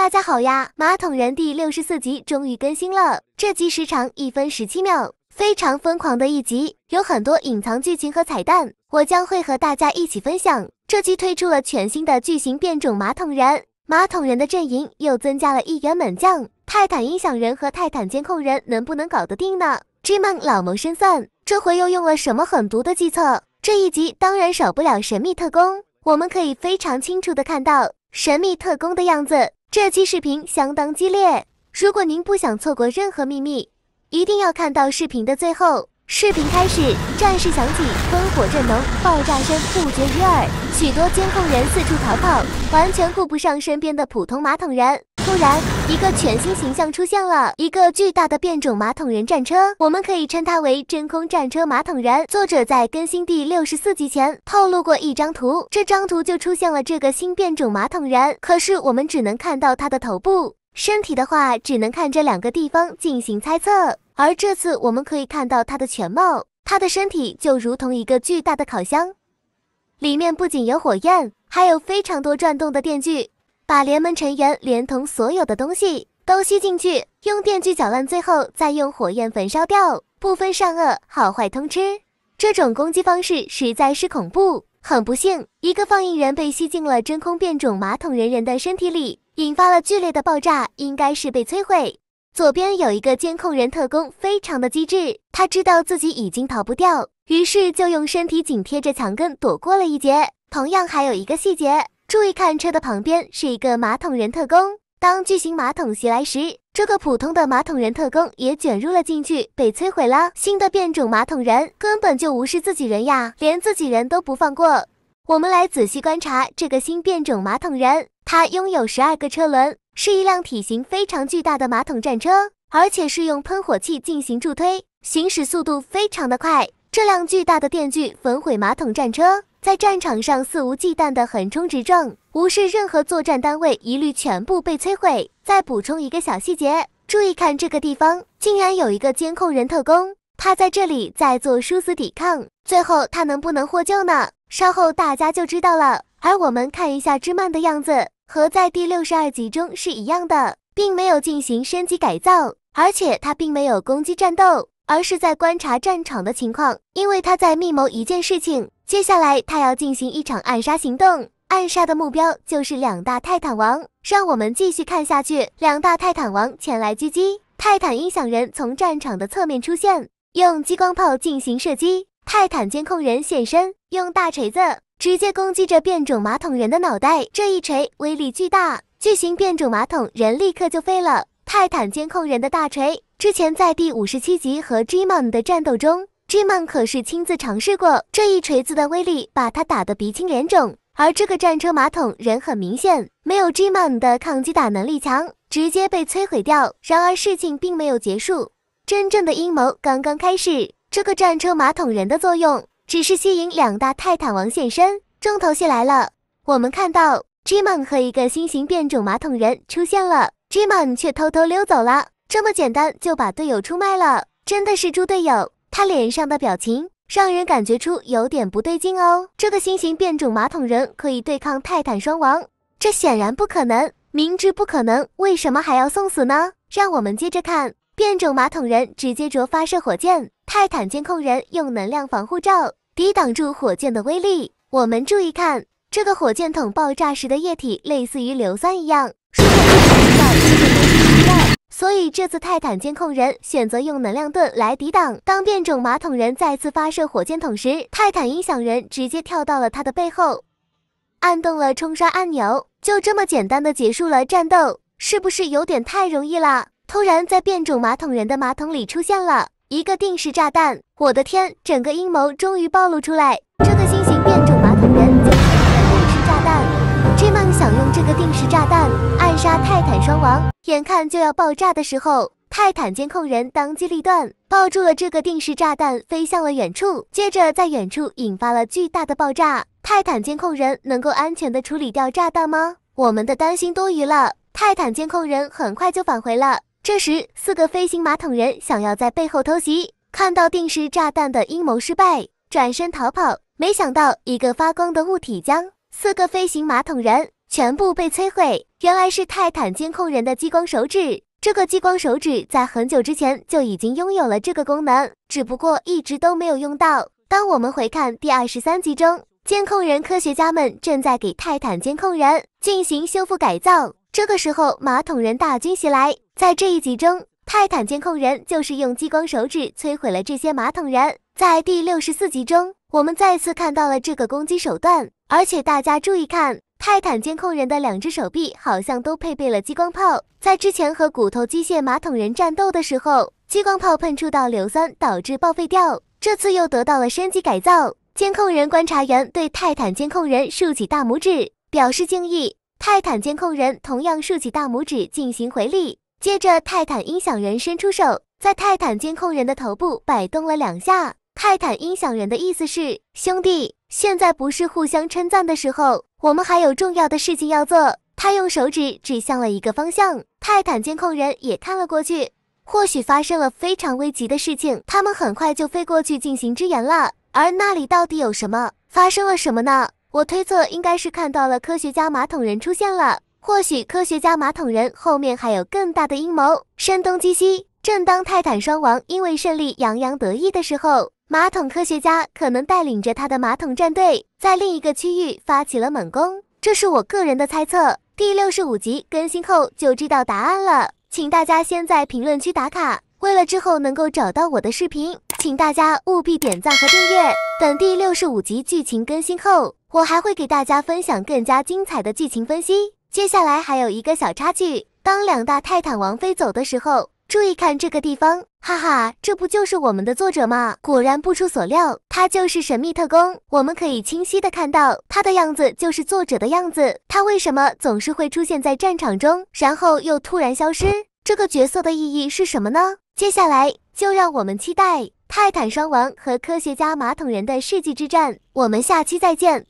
大家好呀！马桶人第六十四集终于更新了，这集时长一分十七秒，非常疯狂的一集，有很多隐藏剧情和彩蛋，我将会和大家一起分享。这集推出了全新的巨型变种马桶人，马桶人的阵营又增加了一员猛将——泰坦音响人和泰坦监控人，能不能搞得定呢？智梦老谋深算，这回又用了什么狠毒的计策？这一集当然少不了神秘特工，我们可以非常清楚的看到神秘特工的样子。这期视频相当激烈，如果您不想错过任何秘密，一定要看到视频的最后。视频开始，战士响起，烽火正浓，爆炸声不绝于耳，许多监控人四处逃跑，完全顾不上身边的普通马桶人。突然，一个全新形象出现了，一个巨大的变种马桶人战车，我们可以称它为真空战车马桶人。作者在更新第六十四集前透露过一张图，这张图就出现了这个新变种马桶人。可是我们只能看到它的头部，身体的话只能看这两个地方进行猜测。而这次我们可以看到它的全貌，它的身体就如同一个巨大的烤箱，里面不仅有火焰，还有非常多转动的电锯。把联盟成员连同所有的东西都吸进去，用电锯搅烂，最后再用火焰焚烧掉，不分善恶好坏，通吃。这种攻击方式实在是恐怖。很不幸，一个放映员被吸进了真空变种马桶人人的身体里，引发了剧烈的爆炸，应该是被摧毁。左边有一个监控人特工，非常的机智，他知道自己已经逃不掉，于是就用身体紧贴着墙根躲过了一劫。同样，还有一个细节。注意看，车的旁边是一个马桶人特工。当巨型马桶袭来时，这个普通的马桶人特工也卷入了进去，被摧毁了。新的变种马桶人根本就无视自己人呀，连自己人都不放过。我们来仔细观察这个新变种马桶人，它拥有十二个车轮，是一辆体型非常巨大的马桶战车，而且是用喷火器进行助推，行驶速度非常的快。这辆巨大的电锯焚毁马桶战车。在战场上肆无忌惮的横冲直撞，无视任何作战单位，一律全部被摧毁。再补充一个小细节，注意看这个地方，竟然有一个监控人特工，他在这里在做殊死抵抗。最后他能不能获救呢？稍后大家就知道了。而我们看一下芝曼的样子，和在第六十二集中是一样的，并没有进行升级改造，而且他并没有攻击战斗，而是在观察战场的情况，因为他在密谋一件事情。接下来，他要进行一场暗杀行动，暗杀的目标就是两大泰坦王。让我们继续看下去。两大泰坦王前来狙击，泰坦音响人从战场的侧面出现，用激光炮进行射击。泰坦监控人现身，用大锤子直接攻击着变种马桶人的脑袋。这一锤威力巨大，巨型变种马桶人立刻就废了。泰坦监控人的大锤，之前在第五十七集和 Gman 的战斗中。Gman 可是亲自尝试过，这一锤子的威力把他打得鼻青脸肿。而这个战车马桶人很明显没有 Gman 的抗击打能力强，直接被摧毁掉。然而事情并没有结束，真正的阴谋刚刚开始。这个战车马桶人的作用只是吸引两大泰坦王现身。重头戏来了，我们看到 Gman 和一个新型变种马桶人出现了，Gman 却偷偷溜走了。这么简单就把队友出卖了，真的是猪队友！他脸上的表情让人感觉出有点不对劲哦。这个新型变种马桶人可以对抗泰坦双王，这显然不可能，明知不可能，为什么还要送死呢？让我们接着看，变种马桶人直接着发射火箭，泰坦监控人用能量防护罩抵挡住火箭的威力。我们注意看，这个火箭筒爆炸时的液体类似于硫酸一样。所以这次泰坦监控人选择用能量盾来抵挡。当变种马桶人再次发射火箭筒时，泰坦音响人直接跳到了他的背后，按动了冲刷按钮，就这么简单的结束了战斗，是不是有点太容易了？突然，在变种马桶人的马桶里出现了一个定时炸弹！我的天，整个阴谋终于暴露出来。这个定时炸弹暗杀泰坦双王，眼看就要爆炸的时候，泰坦监控人当机立断，抱住了这个定时炸弹，飞向了远处。接着在远处引发了巨大的爆炸。泰坦监控人能够安全的处理掉炸弹吗？我们的担心多余了。泰坦监控人很快就返回了。这时，四个飞行马桶人想要在背后偷袭，看到定时炸弹的阴谋失败，转身逃跑。没想到一个发光的物体将四个飞行马桶人。全部被摧毁，原来是泰坦监控人的激光手指。这个激光手指在很久之前就已经拥有了这个功能，只不过一直都没有用到。当我们回看第二十三集中，监控人科学家们正在给泰坦监控人进行修复改造，这个时候马桶人大军袭来，在这一集中，泰坦监控人就是用激光手指摧毁了这些马桶人。在第六十四集中，我们再次看到了这个攻击手段，而且大家注意看。泰坦监控人的两只手臂好像都配备了激光炮，在之前和骨头机械马桶人战斗的时候，激光炮喷出到硫酸导致报废掉，这次又得到了升级改造。监控人观察员对泰坦监控人竖起大拇指，表示敬意。泰坦监控人同样竖起大拇指进行回礼。接着，泰坦音响人伸出手，在泰坦监控人的头部摆动了两下。泰坦音响人的意思是，兄弟，现在不是互相称赞的时候，我们还有重要的事情要做。他用手指指向了一个方向，泰坦监控人也看了过去，或许发生了非常危急的事情，他们很快就飞过去进行支援了。而那里到底有什么？发生了什么呢？我推测应该是看到了科学家马桶人出现了，或许科学家马桶人后面还有更大的阴谋，声东击西。正当泰坦双王因为胜利洋洋得意的时候，马桶科学家可能带领着他的马桶战队，在另一个区域发起了猛攻，这是我个人的猜测。第六十五集更新后就知道答案了，请大家先在评论区打卡。为了之后能够找到我的视频，请大家务必点赞和订阅。等第六十五集剧情更新后，我还会给大家分享更加精彩的剧情分析。接下来还有一个小插曲：当两大泰坦王妃走的时候。注意看这个地方，哈哈，这不就是我们的作者吗？果然不出所料，他就是神秘特工。我们可以清晰的看到他的样子，就是作者的样子。他为什么总是会出现在战场中，然后又突然消失？这个角色的意义是什么呢？接下来就让我们期待泰坦双王和科学家马桶人的世纪之战。我们下期再见。